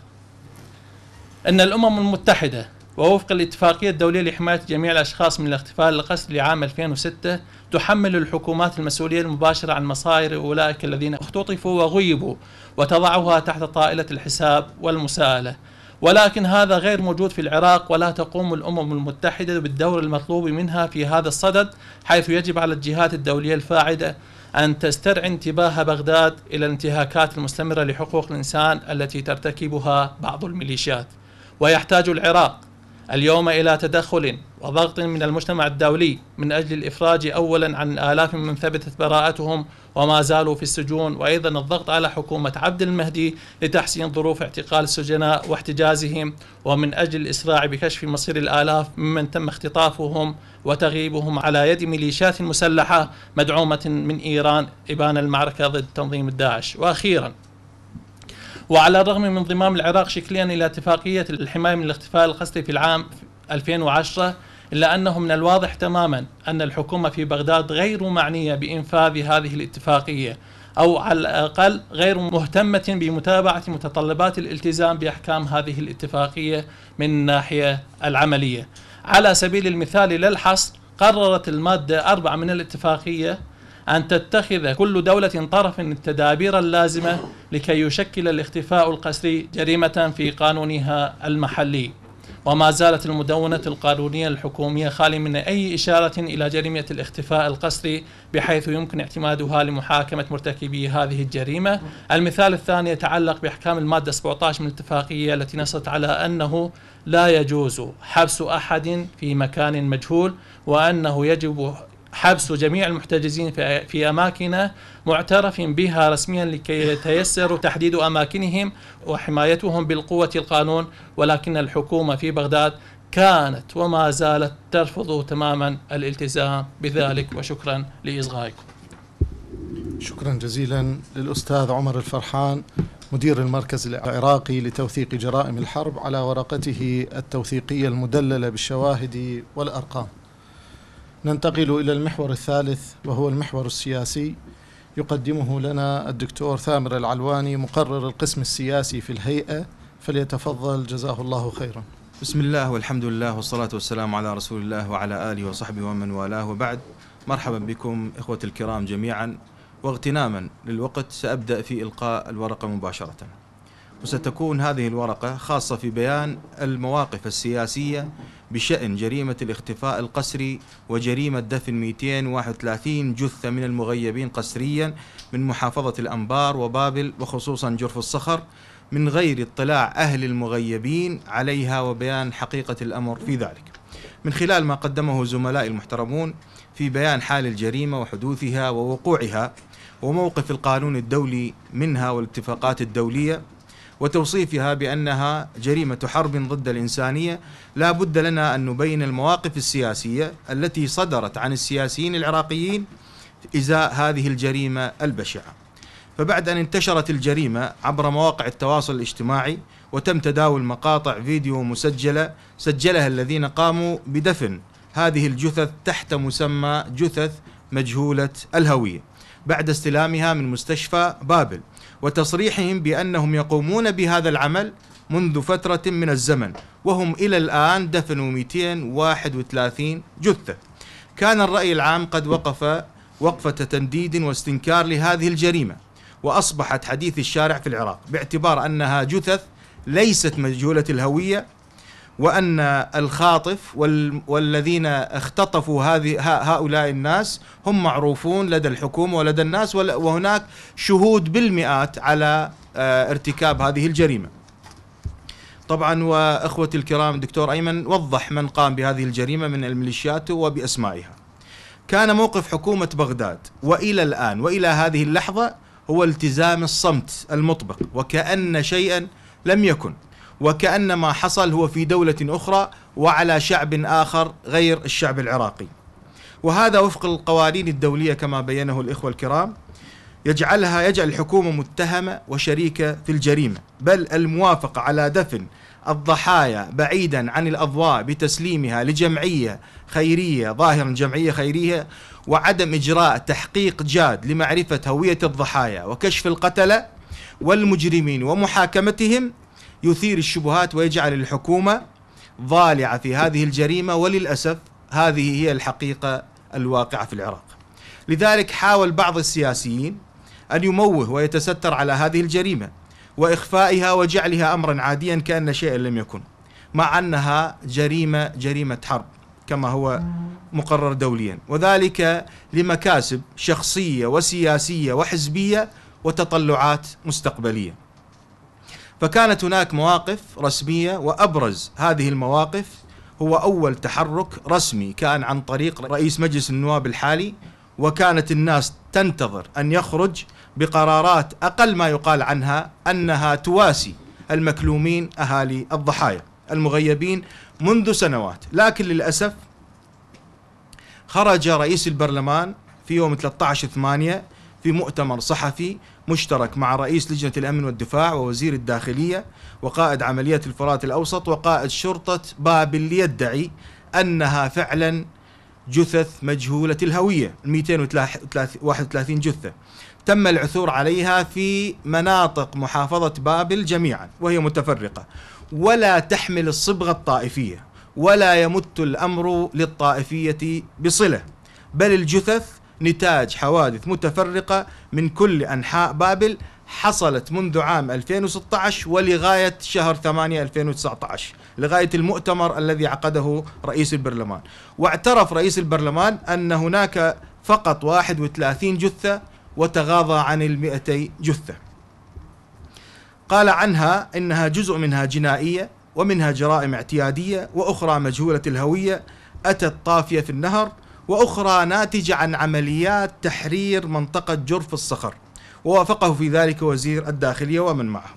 أن الأمم المتحدة ووفق الاتفاقية الدولية لحماية جميع الأشخاص من الاختفاء القسري لعام 2006 تحمل الحكومات المسؤولية المباشرة عن مصائر أولئك الذين اختطفوا وغيبوا وتضعها تحت طائلة الحساب والمساءلة ولكن هذا غير موجود في العراق ولا تقوم الأمم المتحدة بالدور المطلوب منها في هذا الصدد حيث يجب على الجهات الدولية الفاعدة أن تسترعي انتباه بغداد إلى الانتهاكات المستمرة لحقوق الإنسان التي ترتكبها بعض الميليشيات ويحتاج العراق اليوم إلى تدخل وضغط من المجتمع الدولي من أجل الإفراج أولا عن الآلاف من ثبتت براءتهم وما زالوا في السجون وأيضا الضغط على حكومة عبد المهدي لتحسين ظروف اعتقال السجناء واحتجازهم ومن أجل الإسراع بكشف مصير الآلاف ممن تم اختطافهم وتغييبهم على يد ميليشيات مسلحة مدعومة من إيران إبان المعركة ضد تنظيم الداعش وأخيرا وعلى الرغم من انضمام العراق شكليا إلى اتفاقية الحماية من الاختفاء القسري في العام 2010 إلا أنه من الواضح تماما أن الحكومة في بغداد غير معنية بإنفاذ هذه الاتفاقية أو على الأقل غير مهتمة بمتابعة متطلبات الالتزام بأحكام هذه الاتفاقية من الناحية العملية على سبيل المثال للحصر قررت المادة أربعة من الاتفاقية أن تتخذ كل دولة طرف التدابير اللازمة لكي يشكل الاختفاء القسري جريمة في قانونها المحلي وما زالت المدونة القانونية الحكومية خالية من أي إشارة إلى جريمة الاختفاء القسري بحيث يمكن اعتمادها لمحاكمة مرتكبي هذه الجريمة المثال الثاني يتعلق بإحكام المادة 17 من الاتفاقية التي نصت على أنه لا يجوز حبس أحد في مكان مجهول وأنه يجب حبس جميع المحتجزين في أماكن معترف بها رسميا لكي يتيسر تحديد أماكنهم وحمايتهم بالقوة القانون ولكن الحكومة في بغداد كانت وما زالت ترفض تماما الالتزام بذلك وشكرا لإصغائكم شكرا جزيلا للأستاذ عمر الفرحان مدير المركز العراقي لتوثيق جرائم الحرب على ورقته التوثيقية المدللة بالشواهد والأرقام ننتقل إلى المحور الثالث وهو المحور السياسي يقدمه لنا الدكتور ثامر العلواني مقرر القسم السياسي في الهيئة فليتفضل جزاه الله خيرا بسم الله والحمد لله والصلاة والسلام على رسول الله وعلى آله وصحبه ومن والاه وبعد مرحبا بكم إخوة الكرام جميعا واغتناما للوقت سأبدأ في إلقاء الورقة مباشرة وستكون هذه الورقة خاصة في بيان المواقف السياسية بشأن جريمة الاختفاء القسري وجريمة دفن 231 جثة من المغيبين قسريا من محافظة الأنبار وبابل وخصوصا جرف الصخر من غير اطلاع أهل المغيبين عليها وبيان حقيقة الأمر في ذلك من خلال ما قدمه زملائي المحترمون في بيان حال الجريمة وحدوثها ووقوعها وموقف القانون الدولي منها والاتفاقات الدولية وتوصيفها بأنها جريمة حرب ضد الإنسانية لا بد لنا أن نبين المواقف السياسية التي صدرت عن السياسيين العراقيين إزاء هذه الجريمة البشعة فبعد أن انتشرت الجريمة عبر مواقع التواصل الاجتماعي وتم تداول مقاطع فيديو مسجلة سجلها الذين قاموا بدفن هذه الجثث تحت مسمى جثث مجهولة الهوية بعد استلامها من مستشفى بابل وتصريحهم بأنهم يقومون بهذا العمل منذ فترة من الزمن وهم إلى الآن دفنوا 231 جثة كان الرأي العام قد وقف وقفة تنديد واستنكار لهذه الجريمة وأصبحت حديث الشارع في العراق باعتبار أنها جثث ليست مجهولة الهوية وأن الخاطف وال والذين اختطفوا هذه هؤلاء الناس هم معروفون لدى الحكومة ولدى الناس وهناك شهود بالمئات على آه، ارتكاب هذه الجريمة طبعا وإخوتي الكرام الدكتور أيمن وضح من قام بهذه الجريمة من الميليشيات وبأسمائها كان موقف حكومة بغداد وإلى الآن وإلى هذه اللحظة هو التزام الصمت المطبق وكأن شيئا لم يكن وكأن ما حصل هو في دولة أخرى وعلى شعب آخر غير الشعب العراقي وهذا وفق القوانين الدولية كما بينه الإخوة الكرام يجعلها يجعل الحكومة متهمة وشريكة في الجريمة بل الموافقة على دفن الضحايا بعيدا عن الأضواء بتسليمها لجمعية خيرية ظاهرا جمعية خيرية وعدم إجراء تحقيق جاد لمعرفة هوية الضحايا وكشف القتلة والمجرمين ومحاكمتهم يثير الشبهات ويجعل الحكومة ضالعة في هذه الجريمة وللأسف هذه هي الحقيقة الواقعة في العراق لذلك حاول بعض السياسيين أن يموه ويتستر على هذه الجريمة وإخفائها وجعلها أمرا عاديا كأن شيئا لم يكن مع أنها جريمة جريمة حرب كما هو مقرر دوليا وذلك لمكاسب شخصية وسياسية وحزبية وتطلعات مستقبليه فكانت هناك مواقف رسمية وأبرز هذه المواقف هو أول تحرك رسمي كان عن طريق رئيس مجلس النواب الحالي وكانت الناس تنتظر أن يخرج بقرارات أقل ما يقال عنها أنها تواسي المكلومين أهالي الضحايا المغيبين منذ سنوات لكن للأسف خرج رئيس البرلمان في يوم 13 8 في مؤتمر صحفي مشترك مع رئيس لجنة الأمن والدفاع ووزير الداخلية وقائد عمليات الفرات الأوسط وقائد شرطة بابل ليدعي أنها فعلا جثث مجهولة الهوية 231 جثة تم العثور عليها في مناطق محافظة بابل جميعا وهي متفرقة ولا تحمل الصبغة الطائفية ولا يمت الأمر للطائفية بصلة بل الجثث نتاج حوادث متفرقة من كل أنحاء بابل حصلت منذ عام 2016 ولغاية شهر 8 2019 لغاية المؤتمر الذي عقده رئيس البرلمان واعترف رئيس البرلمان أن هناك فقط 31 جثة وتغاضى عن ال 200 جثة قال عنها إنها جزء منها جنائية ومنها جرائم اعتيادية وأخرى مجهولة الهوية أتت طافية في النهر وأخرى ناتجة عن عمليات تحرير منطقة جرف الصخر ووافقه في ذلك وزير الداخلية ومن معه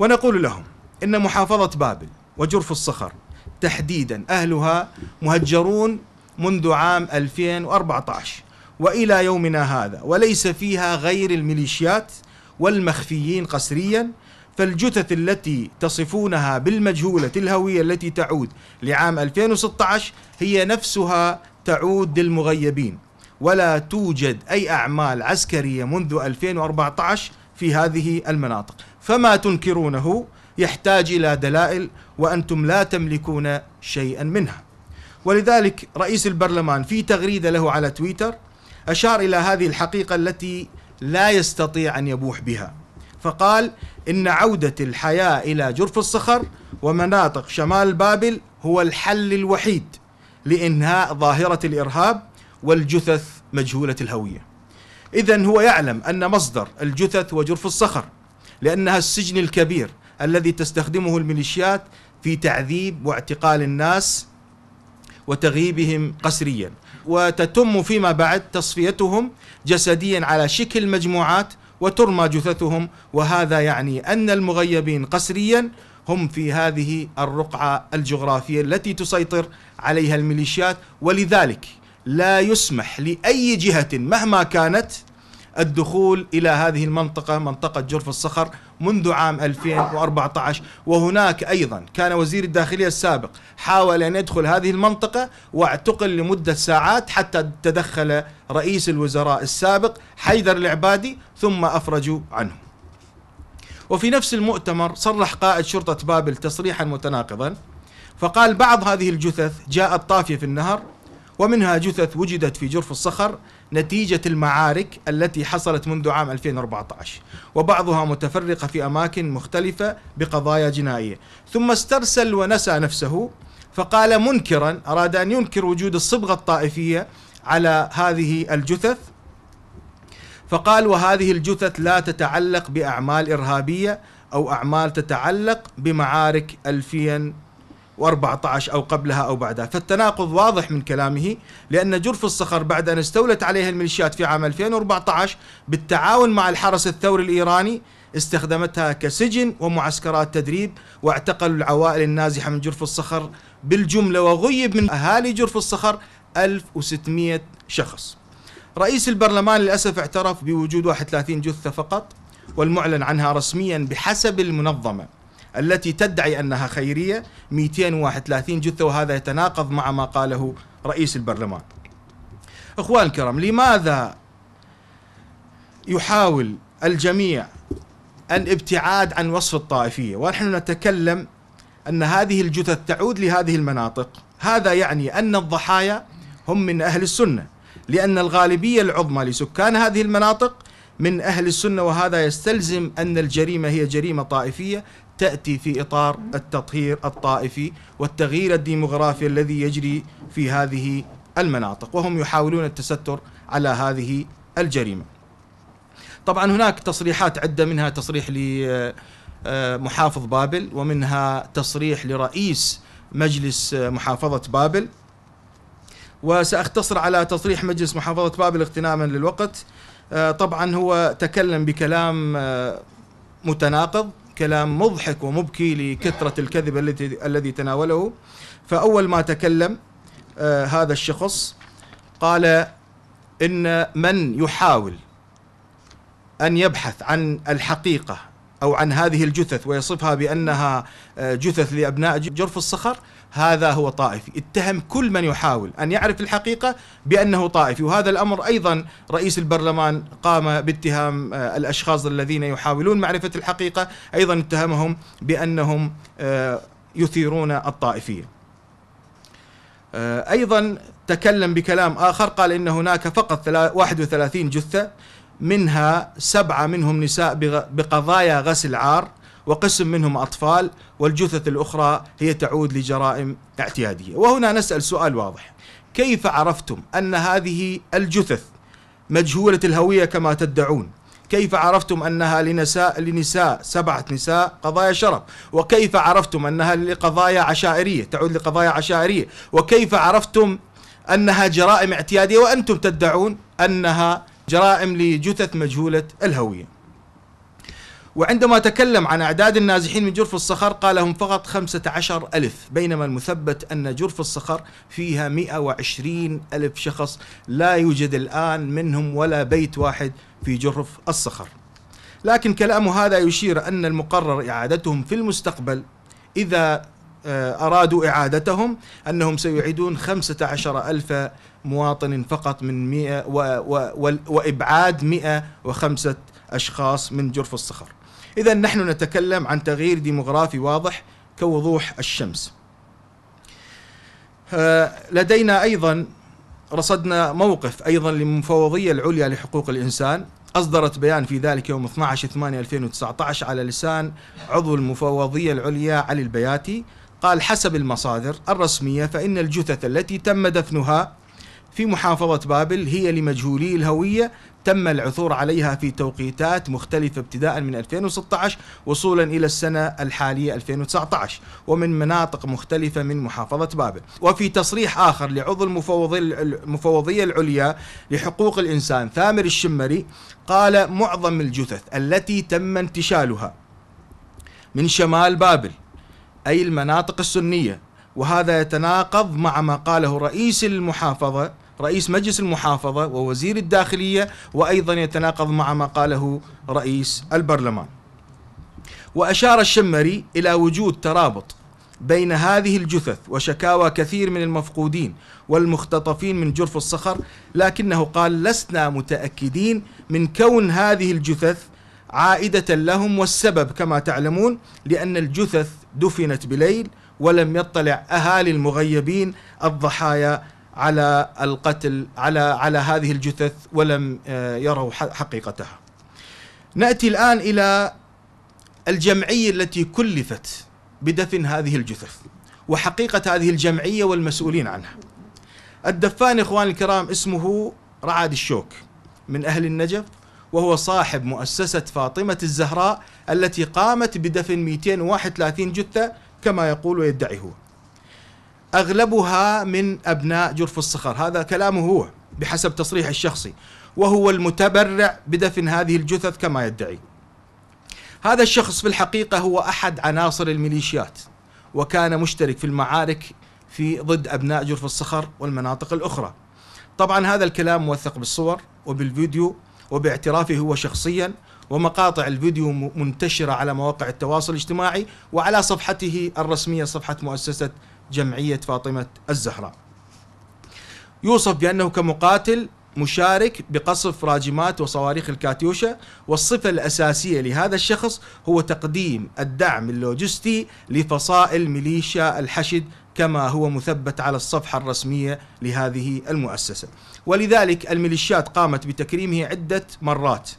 ونقول لهم إن محافظة بابل وجرف الصخر تحديدا أهلها مهجرون منذ عام 2014 والى يومنا هذا وليس فيها غير الميليشيات والمخفيين قسريا فالجثث التي تصفونها بالمجهوله الهويه التي تعود لعام 2016 هي نفسها تعود للمغيبين ولا توجد أي أعمال عسكرية منذ 2014 في هذه المناطق فما تنكرونه يحتاج إلى دلائل وأنتم لا تملكون شيئا منها ولذلك رئيس البرلمان في تغريدة له على تويتر أشار إلى هذه الحقيقة التي لا يستطيع أن يبوح بها فقال إن عودة الحياة إلى جرف الصخر ومناطق شمال بابل هو الحل الوحيد لإنهاء ظاهرة الإرهاب والجثث مجهولة الهوية إذا هو يعلم أن مصدر الجثث وجرف الصخر لأنها السجن الكبير الذي تستخدمه الميليشيات في تعذيب واعتقال الناس وتغييبهم قسريا وتتم فيما بعد تصفيتهم جسديا على شكل مجموعات وترمى جثثهم وهذا يعني ان المغيبين قسريا هم في هذه الرقعة الجغرافية التي تسيطر عليها الميليشيات ولذلك لا يسمح لأي جهة مهما كانت الدخول إلى هذه المنطقة منطقة جرف الصخر منذ عام 2014 وهناك أيضا كان وزير الداخلية السابق حاول أن يدخل هذه المنطقة واعتقل لمدة ساعات حتى تدخل رئيس الوزراء السابق حيدر العبادي ثم أفرجوا عنه وفي نفس المؤتمر صرح قائد شرطة بابل تصريحا متناقضا فقال بعض هذه الجثث جاءت طافية في النهر ومنها جثث وجدت في جرف الصخر نتيجة المعارك التي حصلت منذ عام 2014 وبعضها متفرقة في أماكن مختلفة بقضايا جنائية ثم استرسل ونسى نفسه فقال منكرا أراد أن ينكر وجود الصبغة الطائفية على هذه الجثث فقال وهذه الجثث لا تتعلق بأعمال إرهابية أو أعمال تتعلق بمعارك 2014 أو قبلها أو بعدها فالتناقض واضح من كلامه لأن جرف الصخر بعد أن استولت عليها الميليشيات في عام 2014 بالتعاون مع الحرس الثوري الإيراني استخدمتها كسجن ومعسكرات تدريب واعتقلوا العوائل النازحة من جرف الصخر بالجملة وغيب من أهالي جرف الصخر 1600 شخص رئيس البرلمان للأسف اعترف بوجود 31 جثة فقط والمعلن عنها رسميا بحسب المنظمة التي تدعي أنها خيرية 231 جثة وهذا يتناقض مع ما قاله رئيس البرلمان اخوان الكرام لماذا يحاول الجميع الابتعاد عن وصف الطائفيه ونحن نتكلم ان هذه الجثث تعود لهذه المناطق هذا يعني ان الضحايا هم من اهل السنه لأن الغالبية العظمى لسكان هذه المناطق من أهل السنة وهذا يستلزم أن الجريمة هي جريمة طائفية تأتي في إطار التطهير الطائفي والتغيير الديمغرافي الذي يجري في هذه المناطق وهم يحاولون التستر على هذه الجريمة طبعا هناك تصريحات عدة منها تصريح لمحافظ آه، بابل ومنها تصريح لرئيس مجلس آه، محافظة بابل وسأختصر على تصريح مجلس محافظة بابل اغتناما للوقت آه، طبعا هو تكلم بكلام آه، متناقض كلام مضحك ومبكي لكثرة الكذب التي الذي تناوله فأول ما تكلم آه، هذا الشخص قال إن من يحاول أن يبحث عن الحقيقة أو عن هذه الجثث ويصفها بأنها جثث لأبناء جرف الصخر هذا هو طائفي اتهم كل من يحاول أن يعرف الحقيقة بأنه طائفي وهذا الأمر أيضا رئيس البرلمان قام باتهام آه، الأشخاص الذين يحاولون معرفة الحقيقة أيضا اتهمهم بأنهم آه، يثيرون الطائفية آه، أيضا تكلم بكلام آخر قال إن هناك فقط 31 جثة منها سبعة منهم نساء بقضايا غسل عار وقسم منهم أطفال والجثث الأخرى هي تعود لجرائم اعتيادية وهنا نسأل سؤال واضح كيف عرفتم أن هذه الجثث مجهولة الهوية كما تدعون كيف عرفتم أنها لنساء لنساء سبعة نساء قضايا شرف وكيف عرفتم أنها لقضايا عشائرية تعود لقضايا عشائرية وكيف عرفتم أنها جرائم اعتيادية وأنتم تدعون أنها جرائم لجثث مجهولة الهوية وعندما تكلم عن أعداد النازحين من جرف الصخر قال هم فقط عشر ألف بينما المثبت أن جرف الصخر فيها وعشرين ألف شخص لا يوجد الآن منهم ولا بيت واحد في جرف الصخر لكن كلامه هذا يشير أن المقرر إعادتهم في المستقبل إذا آه، أرادوا إعادتهم أنهم سيعيدون عشر ألف مواطن فقط من 100 و و و وإبعاد 105 أشخاص من جرف الصخر إذا نحن نتكلم عن تغيير ديموغرافي واضح كوضوح الشمس آه، لدينا أيضا رصدنا موقف أيضا للمفوضية العليا لحقوق الإنسان أصدرت بيان في ذلك يوم 12/8/2019 على لسان عضو المفوضية العليا علي البياتي قال حسب المصادر الرسمية فإن الجثث التي تم دفنها في محافظة بابل هي لمجهولي الهوية تم العثور عليها في توقيتات مختلفة ابتداء من 2016 وصولا إلى السنة الحالية 2019 ومن مناطق مختلفة من محافظة بابل وفي تصريح آخر لعضو المفوضية العليا لحقوق الإنسان ثامر الشمري قال معظم الجثث التي تم انتشالها من شمال بابل أي المناطق السنية وهذا يتناقض مع ما قاله رئيس المحافظة رئيس مجلس المحافظة ووزير الداخلية وأيضا يتناقض مع ما قاله رئيس البرلمان وأشار الشمري إلى وجود ترابط بين هذه الجثث وشكاوى كثير من المفقودين والمختطفين من جرف الصخر لكنه قال لسنا متأكدين من كون هذه الجثث عائدة لهم والسبب كما تعلمون لأن الجثث دفنت بليل ولم يطلع أهالي المغيبين الضحايا على القتل على على هذه الجثث ولم آه، يروا حقيقتها. ناتي الان الى الجمعيه التي كلفت بدفن هذه الجثث وحقيقه هذه الجمعيه والمسؤولين عنها. الدفان اخواني الكرام اسمه رعد الشوك من اهل النجف وهو صاحب مؤسسة فاطمة الزهراء التي قامت بدفن 231 جثة كما يقول ويدعي هو أغلبها من أبناء جرف الصخر هذا كلامه هو بحسب تصريح الشخصي وهو المتبرع بدفن هذه الجثث كما يدعي هذا الشخص في الحقيقة هو أحد عناصر الميليشيات وكان مشترك في المعارك في ضد أبناء جرف الصخر والمناطق الأخرى طبعا هذا الكلام موثق بالصور وبالفيديو وباعترافه هو شخصيا ومقاطع الفيديو منتشرة على مواقع التواصل الاجتماعي وعلى صفحته الرسمية صفحة مؤسسة جمعية فاطمة الزهراء يوصف بأنه كمقاتل مشارك بقصف راجمات وصواريخ الكاتيوشا والصفة الأساسية لهذا الشخص هو تقديم الدعم اللوجستي لفصائل ميليشيا الحشد كما هو مثبت على الصفحة الرسمية لهذه المؤسسة ولذلك الميليشيات قامت بتكريمه عدة مرات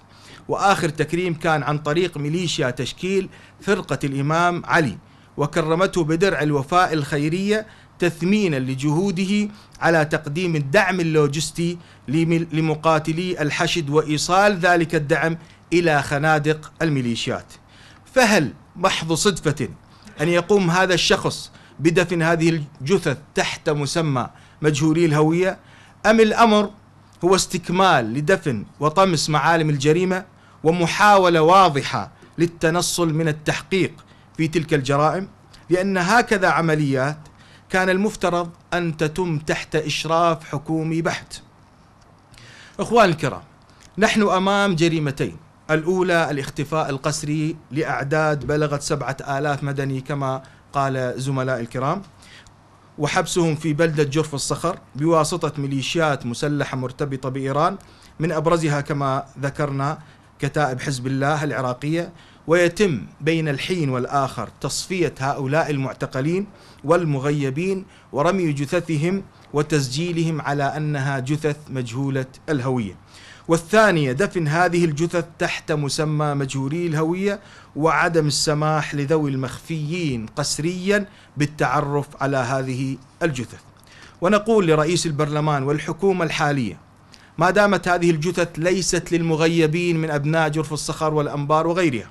وآخر تكريم كان عن طريق ميليشيا تشكيل فرقة الإمام علي وكرمته بدرع الوفاء الخيرية تثمينا لجهوده على تقديم الدعم اللوجستي لمقاتلي الحشد وإيصال ذلك الدعم إلى خنادق الميليشيات فهل محض صدفة أن يقوم هذا الشخص بدفن هذه الجثث تحت مسمى مجهولي الهوية أم الأمر هو استكمال لدفن وطمس معالم الجريمة ومحاولة واضحة للتنصل من التحقيق في تلك الجرائم لأن هكذا عمليات كان المفترض أن تتم تحت إشراف حكومي بحت إخوان الكرام نحن أمام جريمتين الأولى الاختفاء القسري لأعداد بلغت سبعة آلاف مدني كما قال زملاء الكرام وحبسهم في بلدة جرف الصخر بواسطة ميليشيات مسلحة مرتبطة بإيران من أبرزها كما ذكرنا كتائب حزب الله العراقية ويتم بين الحين والآخر تصفية هؤلاء المعتقلين والمغيبين ورمي جثثهم وتسجيلهم على أنها جثث مجهولة الهوية والثانية دفن هذه الجثث تحت مسمى مجهولي الهوية وعدم السماح لذوي المخفيين قسريا بالتعرف على هذه الجثث ونقول لرئيس البرلمان والحكومة الحالية ما دامت هذه الجثث ليست للمغيبين من أبناء جرف الصخر والأنبار وغيرها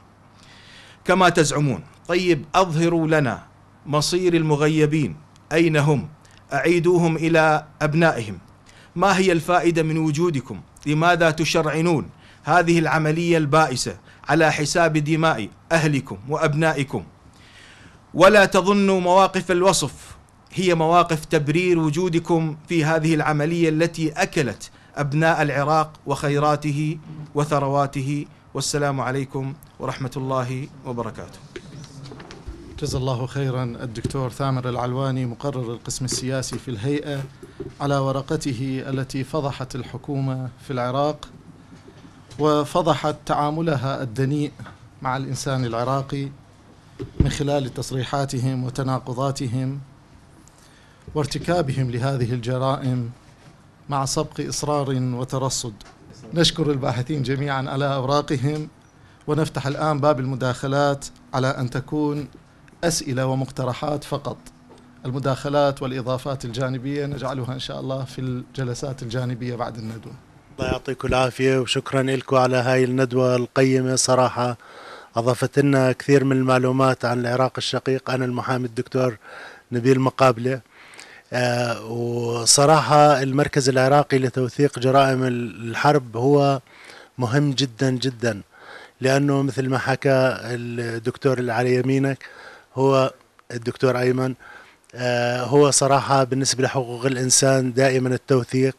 كما تزعمون طيب اظهروا لنا مصير المغيبين اين هم اعيدوهم الى ابنائهم ما هي الفائده من وجودكم لماذا تشرعنون هذه العمليه البائسه على حساب دماء اهلكم وابنائكم ولا تظنوا مواقف الوصف هي مواقف تبرير وجودكم في هذه العمليه التي اكلت ابناء العراق وخيراته وثرواته والسلام عليكم ورحمة الله وبركاته جزا الله خيرا الدكتور ثامر العلواني مقرر القسم السياسي في الهيئة على ورقته التي فضحت الحكومة في العراق وفضحت تعاملها الدنيء مع الإنسان العراقي من خلال تصريحاتهم وتناقضاتهم وارتكابهم لهذه الجرائم مع سبق إصرار وترصد نشكر الباحثين جميعا على أوراقهم ونفتح الآن باب المداخلات على أن تكون أسئلة ومقترحات فقط المداخلات والإضافات الجانبية نجعلها إن شاء الله في الجلسات الجانبية بعد الندوة الله يعطيكم العافية وشكرا لكم على هاي الندوة القيمة صراحة أضافت لنا كثير من المعلومات عن العراق الشقيق أنا المحامي الدكتور نبيل مقابلة آه، وصراحة المركز العراقي لتوثيق جرائم الحرب هو مهم جدا جدا لأنه مثل ما حكى الدكتور اللي على يمينك هو الدكتور أيمن آه، هو صراحة بالنسبة لحقوق الإنسان دائما التوثيق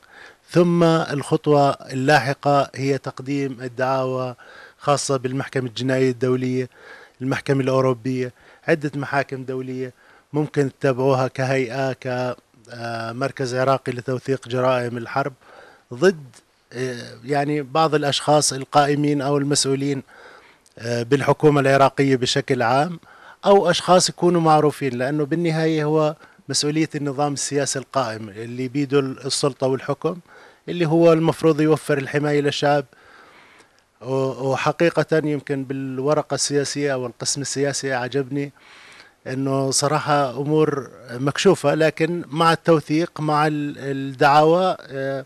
ثم الخطوة اللاحقة هي تقديم الدعاوى خاصة بالمحكمة الجنائية الدولية المحكمة الأوروبية عدة محاكم دولية ممكن تتابعوها كهيئة كمركز آه، عراقي لتوثيق جرائم الحرب ضد آه، يعني بعض الأشخاص القائمين أو المسؤولين آه، بالحكومة العراقية بشكل عام أو أشخاص يكونوا معروفين لأنه بالنهاية هو مسؤولية النظام السياسي القائم اللي بيده السلطة والحكم اللي هو المفروض يوفر الحماية للشعب وحقيقة يمكن بالورقة السياسية أو القسم السياسي عجبني انه صراحه امور مكشوفه لكن مع التوثيق مع الدعاوى آه،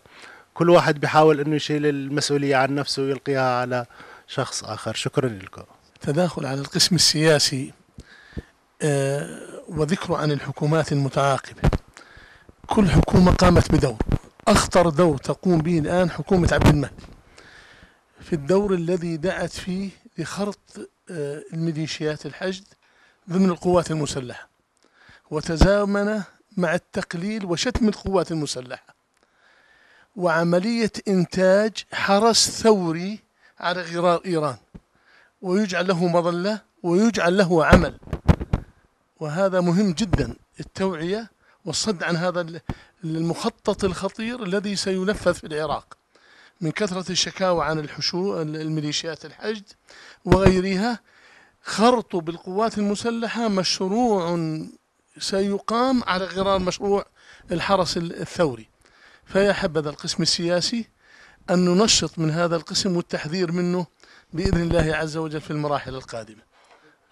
كل واحد بيحاول انه يشيل المسؤوليه عن نفسه ويلقيها على شخص اخر شكرا لكم تداخل على القسم السياسي آه، وذكره عن الحكومات المتعاقبه كل حكومه قامت بدور اخطر دور تقوم به الان حكومه عبد المهدي في الدور الذي دعت فيه لخرق آه، الميليشيات الحشد ضمن القوات المسلحة وتزامن مع التقليل وشتم القوات المسلحة وعملية إنتاج حرس ثوري على غرار إيران ويجعل له مظلة ويجعل له عمل وهذا مهم جدا التوعية والصد عن هذا المخطط الخطير الذي سينفذ في العراق من كثرة الشكاوى عن الحشو الميليشيات الحشد وغيرها خرط بالقوات المسلحة مشروع سيقام على غرار مشروع الحرس الثوري فيا حبذا القسم السياسي أن ننشط من هذا القسم والتحذير منه بإذن الله عز وجل في المراحل القادمة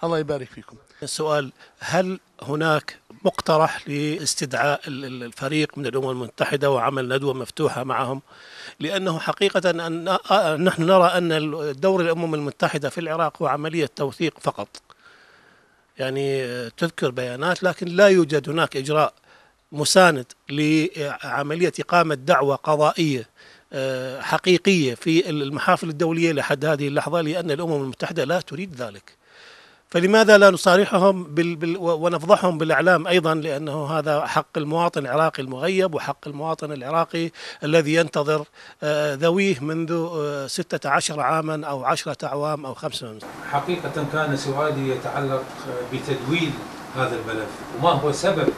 الله يبارك فيكم السؤال هل هناك مقترح لاستدعاء الفريق من الامم المتحده وعمل ندوه مفتوحه معهم لانه حقيقه ان نحن نرى ان دور الامم المتحده في العراق هو عمليه توثيق فقط يعني آه، تذكر بيانات لكن لا يوجد هناك اجراء مساند لعمليه اقامه دعوه قضائيه آه، حقيقيه في المحافل الدوليه لحد هذه اللحظه لان الامم المتحده لا تريد ذلك فلماذا لا نصارحهم بال بال ونفضحهم بالإعلام أيضا لأنه هذا حق المواطن العراقي المغيب وحق المواطن العراقي الذي ينتظر آه، ذويه منذ 16 آه، عاما أو 10 أعوام أو 5 حقيقة كان سؤالي يتعلق بتدويل هذا الملف وما هو سبب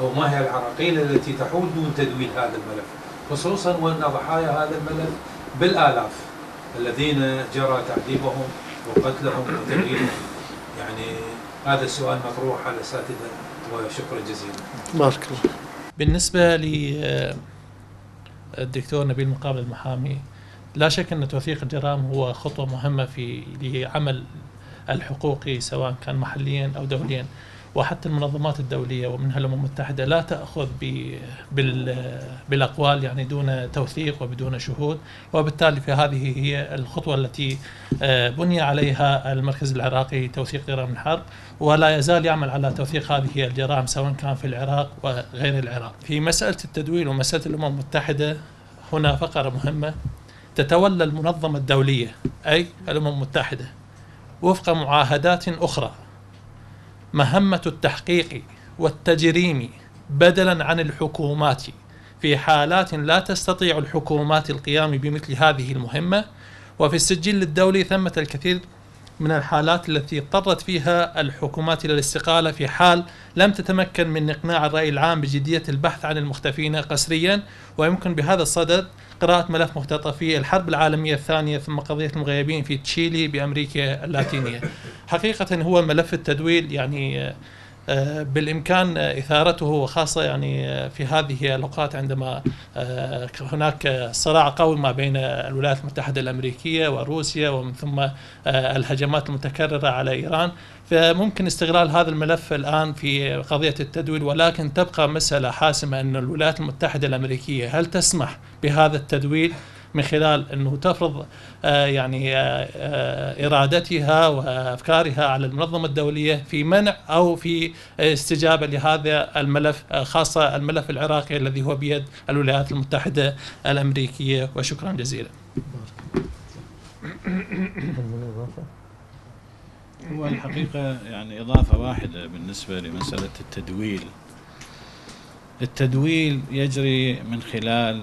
أو ما هي العراقيل التي تحول دون تدويل هذا الملف خصوصا وأن ضحايا هذا الملف بالآلاف الذين جرى تعذيبهم وقتلهم وتدميرهم يعني هذا السؤال مطروح على الاساتذه وشكرا جزيلا. بارك الله. بالنسبه ل آه، الدكتور نبيل مقابل المحامي لا شك ان توثيق الجرائم هو خطوه مهمه في لعمل الحقوقي سواء كان محليا او دوليا. وحتى المنظمات الدوليه ومنها الامم المتحده لا تاخذ بالاقوال يعني دون توثيق وبدون شهود وبالتالي فهذه هي الخطوه التي آه، بني عليها المركز العراقي توثيق جرائم الحرب ولا يزال يعمل على توثيق هذه الجرائم سواء كان في العراق وغير العراق. في مساله التدوين ومساله الامم المتحده هنا فقره مهمه تتولى المنظمه الدوليه اي الامم المتحده وفق معاهدات اخرى مهمة التحقيق والتجريم بدلا عن الحكومات في حالات لا تستطيع الحكومات القيام بمثل هذه المهمة وفي السجل الدولي ثمة الكثير من الحالات التي اضطرت فيها الحكومات إلى الاستقالة في حال لم تتمكن من إقناع الرأي العام بجدية البحث عن المختفين قسريا ويمكن بهذا الصدد قراءة ملف مختطفي الحرب العالمية الثانية ثم قضية المغيبين في تشيلي بأمريكا اللاتينية حقيقة هو ملف التدويل يعني آه، بالامكان اثارته وخاصه يعني في هذه الاوقات عندما آه، هناك صراع قوي ما بين الولايات المتحده الامريكيه وروسيا ومن ثم آه، الهجمات المتكرره على ايران فممكن استغلال هذا الملف الان في قضيه التدويل ولكن تبقى مساله حاسمه ان الولايات المتحده الامريكيه هل تسمح بهذا التدويل من خلال انه تفرض آه، يعني آه، آه، ارادتها وافكارها على المنظمه الدوليه في منع او في استجابه لهذا الملف خاصه الملف العراقي الذي هو بيد الولايات المتحده الامريكيه وشكرا جزيلا. هو الحقيقه يعني اضافه واحده بالنسبه لمساله التدويل التدويل يجري من خلال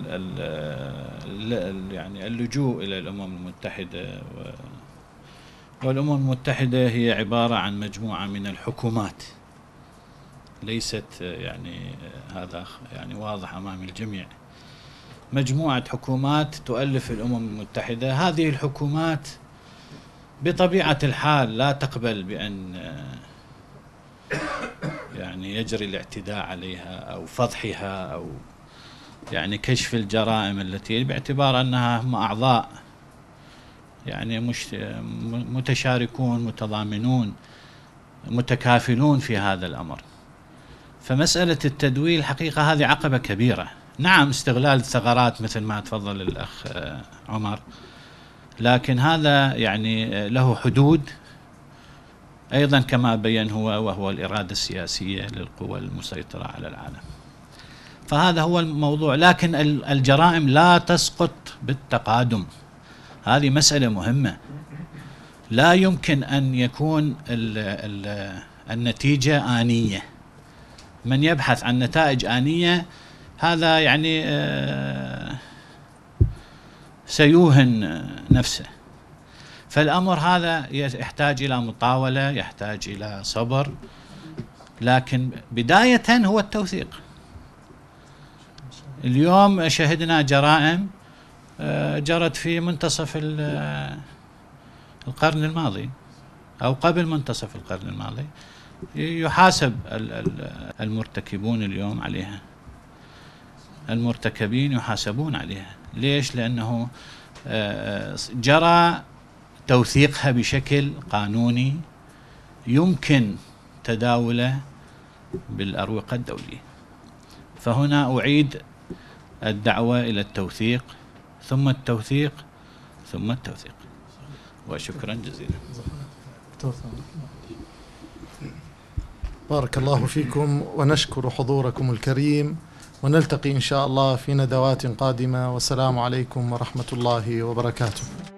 يعني اللجوء الى الامم المتحده والامم المتحده هي عباره عن مجموعه من الحكومات ليست يعني هذا يعني واضح امام الجميع مجموعه حكومات تؤلف الامم المتحده هذه الحكومات بطبيعه الحال لا تقبل بان يعني يجري الاعتداء عليها أو فضحها أو يعني كشف الجرائم التي باعتبار أنها هم أعضاء يعني مش متشاركون متضامنون متكافلون في هذا الأمر فمسألة التدويل حقيقة هذه عقبة كبيرة نعم استغلال الثغرات مثل ما تفضل الأخ عمر لكن هذا يعني له حدود أيضا كما بين هو وهو الإرادة السياسية للقوى المسيطرة على العالم فهذا هو الموضوع لكن الجرائم لا تسقط بالتقادم هذه مسألة مهمة لا يمكن أن يكون الـ الـ النتيجة آنية من يبحث عن نتائج آنية هذا يعني آه، سيوهن نفسه فالأمر هذا يحتاج إلى مطاولة يحتاج إلى صبر لكن بداية هو التوثيق اليوم شهدنا جرائم آه، جرت في منتصف آه، القرن الماضي أو قبل منتصف القرن الماضي يحاسب المرتكبون اليوم عليها المرتكبين يحاسبون عليها ليش لأنه آه، جرى توثيقها بشكل قانوني يمكن تداوله بالأروقة الدولية فهنا أعيد الدعوة إلى التوثيق ثم التوثيق ثم التوثيق وشكرا جزيلا بارك الله فيكم ونشكر حضوركم الكريم ونلتقي إن شاء الله في ندوات قادمة والسلام عليكم ورحمة الله وبركاته